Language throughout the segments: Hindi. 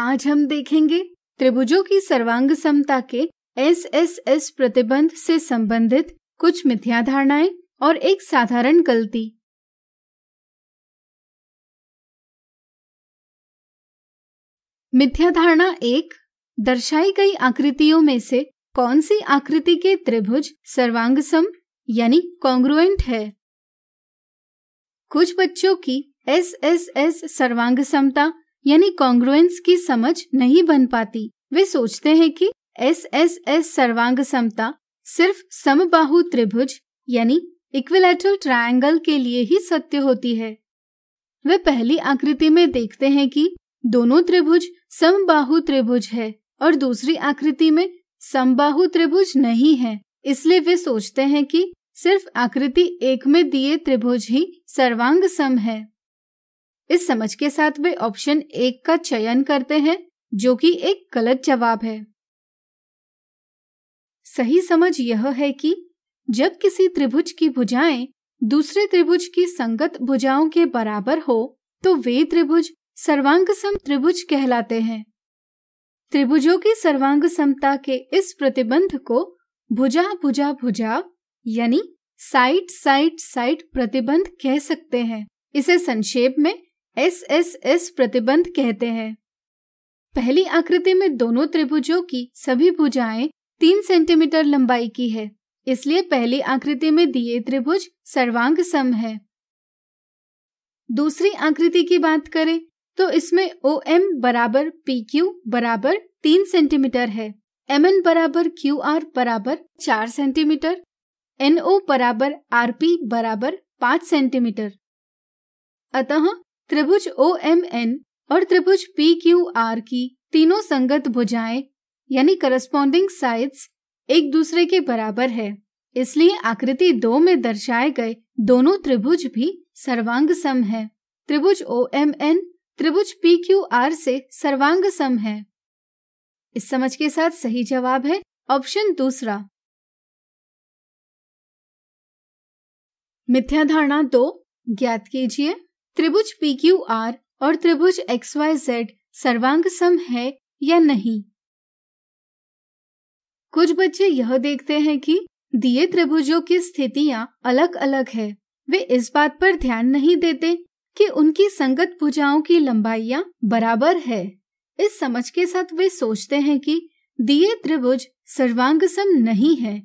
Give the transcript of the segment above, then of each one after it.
आज हम देखेंगे त्रिभुजों की सर्वांग समता के एस एस एस प्रतिबंध से संबंधित कुछ धारणाएं और एक साधारण गलती मिथ्याधारणा एक दर्शाई गई आकृतियों में से कौन सी आकृति के त्रिभुज सर्वांग सम यानी कॉन्ग्रुएंट है कुछ बच्चों की एस एस एस सर्वांग समता यानी कॉन्ग्रुएंस की समझ नहीं बन पाती वे सोचते हैं कि एस एस एस सर्वांग समता सिर्फ समबाहु त्रिभुज यानी इक्विलेटरल ट्रायंगल के लिए ही सत्य होती है वे पहली आकृति में देखते हैं कि दोनों त्रिभुज समबाहु त्रिभुज है और दूसरी आकृति में समबाहु त्रिभुज नहीं है इसलिए वे सोचते हैं कि सिर्फ आकृति एक में दिए त्रिभुज ही सर्वांग सम है इस समझ के साथ वे ऑप्शन एक का चयन करते हैं जो कि एक गलत जवाब है सही समझ यह है कि जब किसी त्रिभुज की भुजाएं दूसरे त्रिभुज की संगत भुजाओं के बराबर हो तो वे त्रिभुज सर्वांग सम त्रिभुज कहलाते हैं त्रिभुजों की सर्वांग समता के इस प्रतिबंध को भुजा भुजा भुजा यानी साइड साइड साइड प्रतिबंध कह सकते हैं इसे संक्षेप में एस एस एस प्रतिबंध कहते हैं पहली आकृति में दोनों त्रिभुजों की सभी भुजाएं तीन सेंटीमीटर लंबाई की है इसलिए पहली आकृति में दिए त्रिभुज सर्वांग सम है दूसरी आकृति की बात करें तो इसमें ओ एम बराबर पी क्यू बराबर तीन सेंटीमीटर है एम एन बराबर क्यू आर बराबर चार सेंटीमीटर एनओ बराबर आर पी बराबर पांच सेंटीमीटर अतः त्रिभुज ओ एम एन और त्रिभुज पी क्यू आर की तीनों संगत भुजाएं यानी करस्पोंडिंग साइड्स एक दूसरे के बराबर है इसलिए आकृति दो में दर्शाए गए दोनों त्रिभुज भी सर्वांग सम है त्रिभुज ओ एम एन त्रिभुज पी क्यू आर से सर्वांग सम है इस समझ के साथ सही जवाब है ऑप्शन दूसरा मिथ्याधारणा दो ज्ञात कीजिए त्रिभुज पी क्यू आर और त्रिभुज एक्स वाई जेड सर्वांग सम है या नहीं कुछ बच्चे यह देखते हैं कि दिए त्रिभुजों की स्थितियां अलग अलग है वे इस बात पर ध्यान नहीं देते कि उनकी संगत भुजाओं की लंबाइयां बराबर है इस समझ के साथ वे सोचते हैं कि दिए त्रिभुज सर्वांग सम नहीं है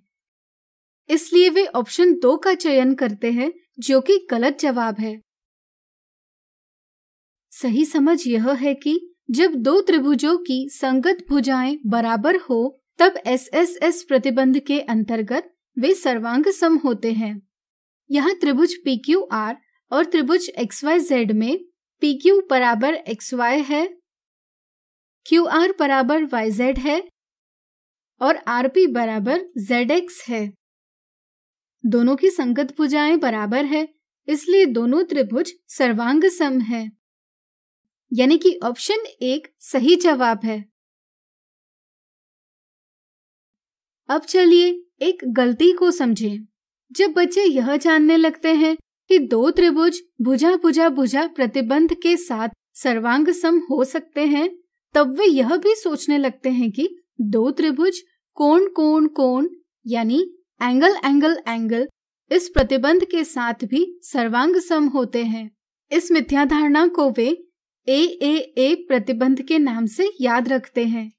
इसलिए वे ऑप्शन दो का चयन करते हैं जो कि गलत जवाब है सही समझ यह है कि जब दो त्रिभुजों की संगत भुजाएं बराबर हो तब एस एस एस प्रतिबंध के अंतर्गत वे सर्वांग सम होते हैं यहाँ त्रिभुज पी क्यू आर और त्रिभुज जेड में पी क्यू बराबर एक्स वाई है क्यू आर बराबर वाई जेड है और आर पी बराबर जेड एक्स है दोनों की संगत भुजाएं बराबर है इसलिए दोनों त्रिभुज सर्वांग सम है यानी कि ऑप्शन एक सही जवाब है अब चलिए एक गलती को समझें। जब बच्चे यह जानने लगते हैं कि दो त्रिभुज भुजा भुजा भुजा प्रतिबंध के साथ सर्वांग सम हो सकते हैं तब वे यह भी सोचने लगते हैं कि दो त्रिभुज कोण कोण कोण यानी एंगल एंगल एंगल इस प्रतिबंध के साथ भी सर्वांग सम होते हैं इस मिथ्या धारणा को वे ए ए ए प्रतिबंध के नाम से याद रखते हैं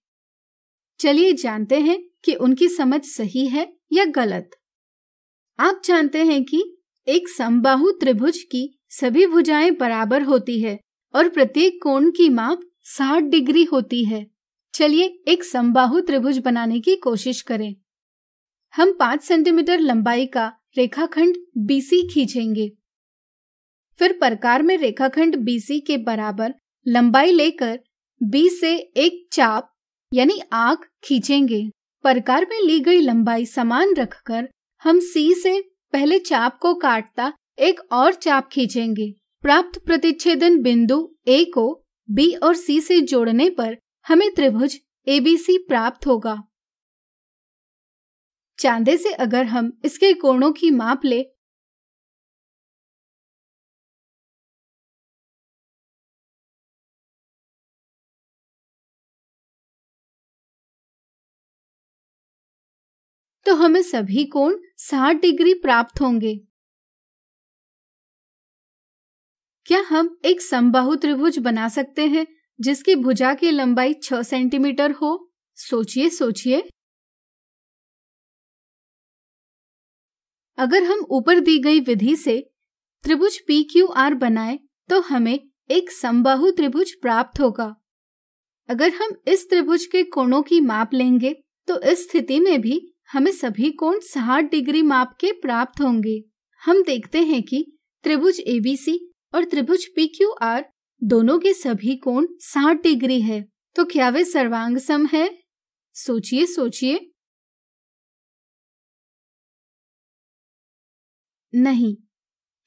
चलिए जानते हैं कि उनकी समझ सही है या गलत आप जानते हैं कि एक समबाहु त्रिभुज की सभी भुजाएं बराबर होती है और प्रत्येक कोण की माप 60 डिग्री होती है चलिए एक समबाहु त्रिभुज बनाने की कोशिश करें हम 5 सेंटीमीटर लंबाई का रेखाखंड BC खींचेंगे फिर प्रकार में रेखाखंड BC के बराबर लंबाई लेकर B से एक चाप यानी आग खींचेंगे प्रकार में ली गई लंबाई समान रखकर हम C से पहले चाप को काटता एक और चाप खींचेंगे प्राप्त प्रतिच्छेदन बिंदु A को B और C से जोड़ने पर हमें त्रिभुज ABC प्राप्त होगा चांदे से अगर हम इसके कोणों की माप ले तो हमें सभी कोण 60 डिग्री प्राप्त होंगे क्या हम एक समबाहु त्रिभुज बना सकते हैं जिसकी भुजा की लंबाई 6 सेंटीमीटर हो सोचिए सोचिए अगर हम ऊपर दी गई विधि से त्रिभुज पी क्यू आर बनाए तो हमें एक समबाहु त्रिभुज प्राप्त होगा अगर हम इस त्रिभुज के कोणों की माप लेंगे तो इस स्थिति में भी हमें सभी कोण साठ डिग्री माप के प्राप्त होंगे हम देखते हैं कि त्रिभुज एबीसी और त्रिभुज पीक्यूआर दोनों के सभी कोण साठ डिग्री है तो क्या वे सर्वांग सम है सोचिए सोचिए नहीं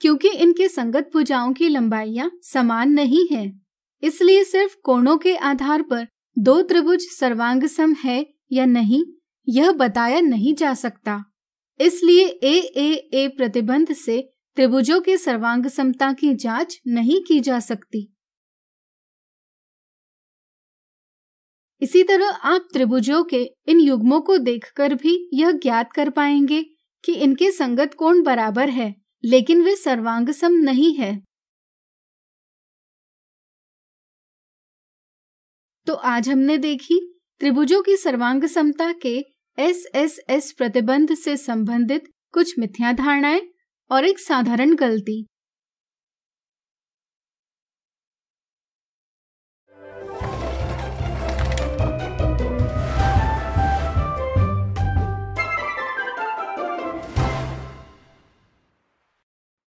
क्योंकि इनके संगत भुजाओं की लंबाइयां समान नहीं है इसलिए सिर्फ कोणों के आधार पर दो त्रिभुज सर्वांग सम है या नहीं यह बताया नहीं जा सकता इसलिए ए ए ए प्रतिबंध से त्रिभुजों के सर्वांग समता की जांच नहीं की जा सकती इसी तरह आप त्रिभुजों के इन युग्मों को देखकर भी यह ज्ञात कर पाएंगे कि इनके संगत कोण बराबर है लेकिन वे सर्वांग सम नहीं है तो आज हमने देखी त्रिभुजों की सर्वांग समता के एसएसएस प्रतिबंध से संबंधित कुछ मिथ्या धारणाएं और एक साधारण गलती